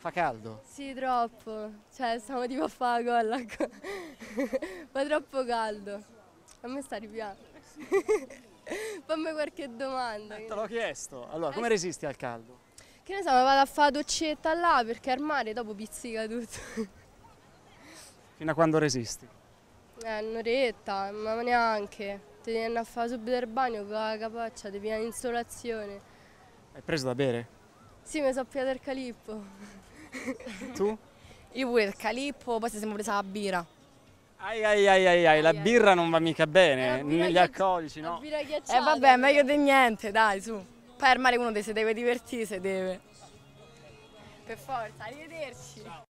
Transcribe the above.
Fa caldo? Sì, troppo. Cioè, stiamo tipo a fare gol. Fa troppo caldo. A me sta arrivando. Fammi qualche domanda. Eh, te l'ho chiesto. Allora, come eh. resisti al caldo? Che ne so, vado a fare doccetta là perché al mare dopo pizzica tutto. Fino a quando resisti? Eh, un'oretta, ma neanche. Ti devi a fare subito il bagno con la capaccia, ti viene insolazione. Hai preso da bere? Sì, mi sono piato il calippo. tu? Io pure il calippo, poi ci siamo presa la birra. Ai ai ai ai, ai la birra non va mica bene, gli alcolici no? E eh, vabbè, meglio di niente, dai, su. Poi al mare uno si deve divertire, se deve. Per forza, arrivederci. Ciao.